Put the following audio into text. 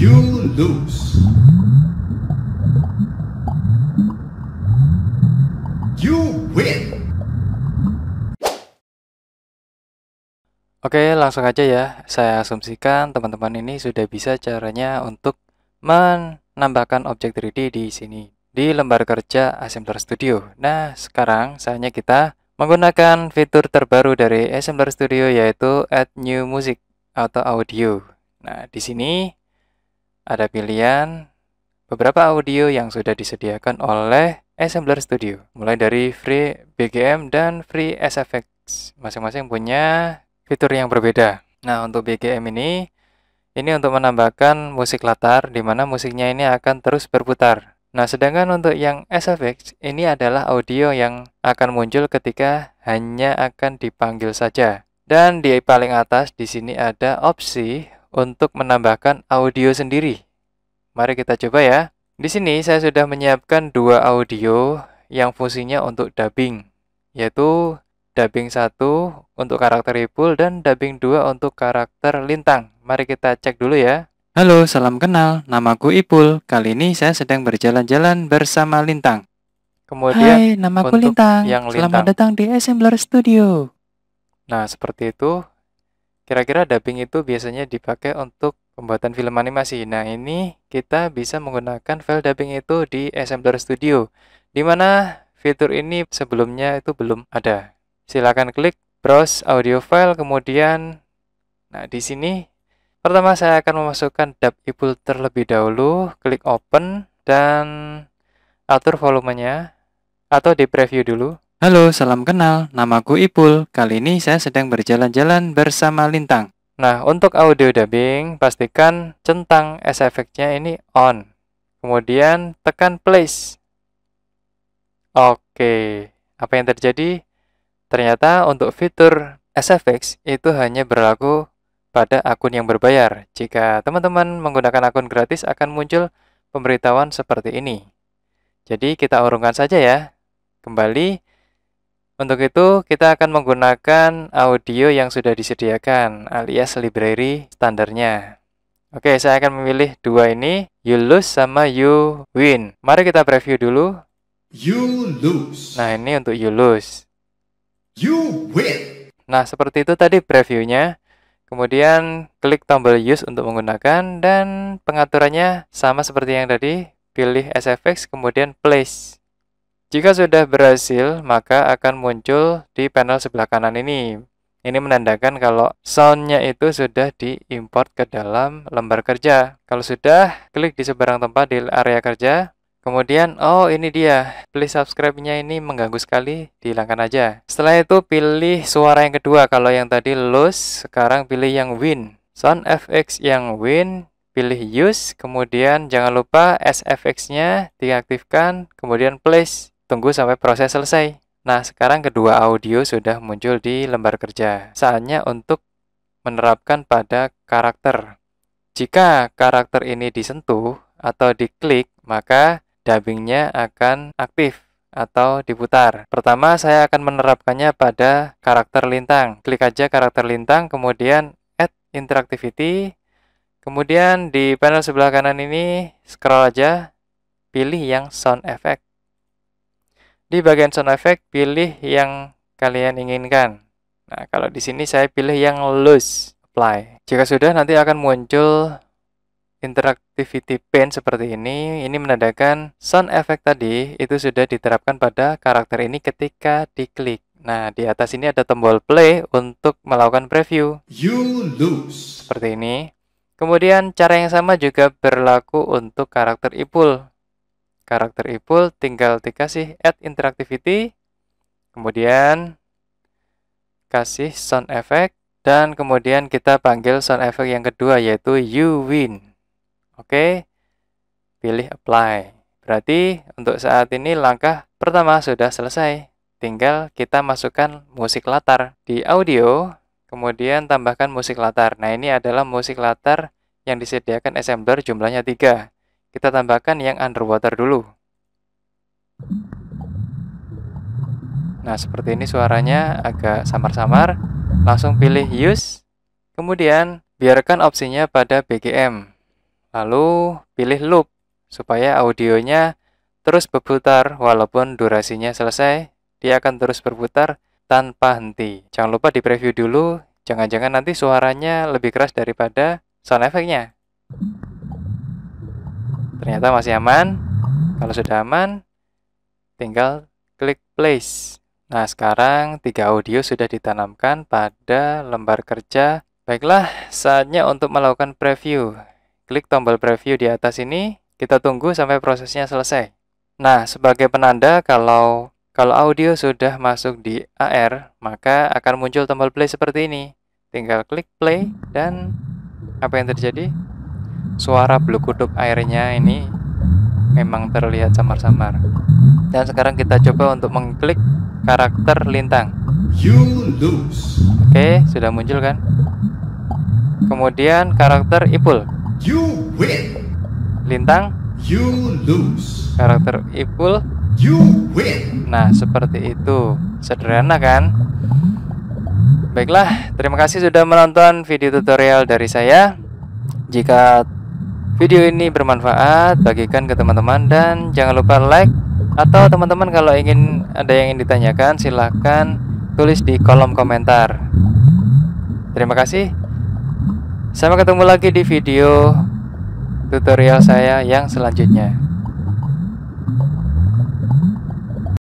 You lose. You win. Oke, langsung aja ya. Saya asumsikan teman-teman ini sudah bisa caranya untuk menambahkan objek 3D di sini di lembar kerja Assembler Studio. Nah, sekarang saatnya kita menggunakan fitur terbaru dari Assembler Studio yaitu Add New Music atau Audio. Nah, di sini ada pilihan beberapa audio yang sudah disediakan oleh Assembler Studio, mulai dari Free BGM dan Free SFX. Masing-masing punya fitur yang berbeda. Nah, untuk BGM ini, ini untuk menambahkan musik latar, di mana musiknya ini akan terus berputar. Nah, sedangkan untuk yang SFX, ini adalah audio yang akan muncul ketika hanya akan dipanggil saja. Dan di paling atas, di sini ada opsi untuk menambahkan audio sendiri Mari kita coba ya. Di sini saya sudah menyiapkan dua audio yang fungsinya untuk dubbing, yaitu dubbing satu untuk karakter Ipul dan dubbing dua untuk karakter Lintang. Mari kita cek dulu ya. Halo, salam kenal. Namaku Ipul. Kali ini saya sedang berjalan-jalan bersama Lintang. Kemudian Hai, namaku Lintang. Yang Lintang. Selamat datang di Assembler Studio. Nah, seperti itu. Kira-kira dubbing itu biasanya dipakai untuk pembuatan film animasi. Nah, ini kita bisa menggunakan file dubbing itu di Assembler Studio, di mana fitur ini sebelumnya itu belum ada. Silakan klik browse audio file, kemudian nah di sini pertama saya akan memasukkan dub ipul terlebih dahulu, klik open dan atur volumenya atau di preview dulu. Halo, salam kenal. Namaku Ipul. Kali ini saya sedang berjalan-jalan bersama Lintang. Nah, untuk audio dubbing, pastikan centang SFX-nya ini on. Kemudian tekan place. Oke, apa yang terjadi? Ternyata untuk fitur SFX itu hanya berlaku pada akun yang berbayar. Jika teman-teman menggunakan akun gratis akan muncul pemberitahuan seperti ini. Jadi kita urungkan saja ya. Kembali untuk itu, kita akan menggunakan audio yang sudah disediakan, alias library standarnya. Oke, saya akan memilih dua ini, You Lose sama You Win. Mari kita preview dulu. You Lose. Nah, ini untuk You Lose. You Win. Nah, seperti itu tadi previewnya. Kemudian klik tombol Use untuk menggunakan dan pengaturannya sama seperti yang tadi. Pilih SFX, kemudian Place. Jika sudah berhasil, maka akan muncul di panel sebelah kanan ini. Ini menandakan kalau soundnya itu sudah diimport ke dalam lembar kerja. Kalau sudah, klik di seberang tempat di area kerja. Kemudian, oh ini dia, please subscribe-nya ini mengganggu sekali, dihilangkan aja. Setelah itu pilih suara yang kedua, kalau yang tadi lose, sekarang pilih yang win. Sound FX yang win, pilih use, kemudian jangan lupa SFX-nya diaktifkan, kemudian place tunggu sampai proses selesai. Nah, sekarang kedua audio sudah muncul di lembar kerja. Saatnya untuk menerapkan pada karakter. Jika karakter ini disentuh atau diklik, maka dubbingnya akan aktif atau diputar. Pertama, saya akan menerapkannya pada karakter lintang. Klik aja karakter lintang, kemudian add interactivity. Kemudian di panel sebelah kanan ini, scroll aja, pilih yang sound effect. Di bagian sound effect, pilih yang kalian inginkan. Nah, kalau di sini saya pilih yang loose, apply. Jika sudah, nanti akan muncul interactivity pane seperti ini, ini menandakan sound effect tadi itu sudah diterapkan pada karakter ini ketika diklik. Nah, di atas ini ada tombol play untuk melakukan preview. You lose. Seperti ini. Kemudian cara yang sama juga berlaku untuk karakter Ipul karakter ipul tinggal dikasih add interactivity kemudian kasih sound effect dan kemudian kita panggil sound effect yang kedua yaitu you win oke pilih apply berarti untuk saat ini langkah pertama sudah selesai tinggal kita masukkan musik latar di audio kemudian tambahkan musik latar nah ini adalah musik latar yang disediakan assembler jumlahnya 3 kita tambahkan yang underwater dulu. Nah, seperti ini suaranya agak samar-samar. Langsung pilih use. Kemudian, biarkan opsinya pada BGM. Lalu, pilih loop supaya audionya terus berputar walaupun durasinya selesai. Dia akan terus berputar tanpa henti. Jangan lupa di preview dulu, jangan-jangan nanti suaranya lebih keras daripada sound effect-nya. Ternyata masih aman. Kalau sudah aman, tinggal klik place. Nah, sekarang tiga audio sudah ditanamkan pada lembar kerja. Baiklah, saatnya untuk melakukan preview. Klik tombol preview di atas ini, kita tunggu sampai prosesnya selesai. Nah, sebagai penanda kalau kalau audio sudah masuk di AR, maka akan muncul tombol play seperti ini. Tinggal klik play dan apa yang terjadi? suara bulu kuduk airnya ini memang terlihat samar-samar. Dan sekarang kita coba untuk mengklik karakter lintang. Oke, sudah muncul kan? Kemudian karakter Ipul. You win. Lintang. You lose. Karakter Ipul. You win. Nah, seperti itu. Sederhana kan? Baiklah, terima kasih sudah menonton video tutorial dari saya. Jika video ini bermanfaat bagikan ke teman-teman dan jangan lupa like atau teman-teman kalau ingin ada yang ingin ditanyakan silahkan tulis di kolom komentar terima kasih sampai ketemu lagi di video tutorial saya yang selanjutnya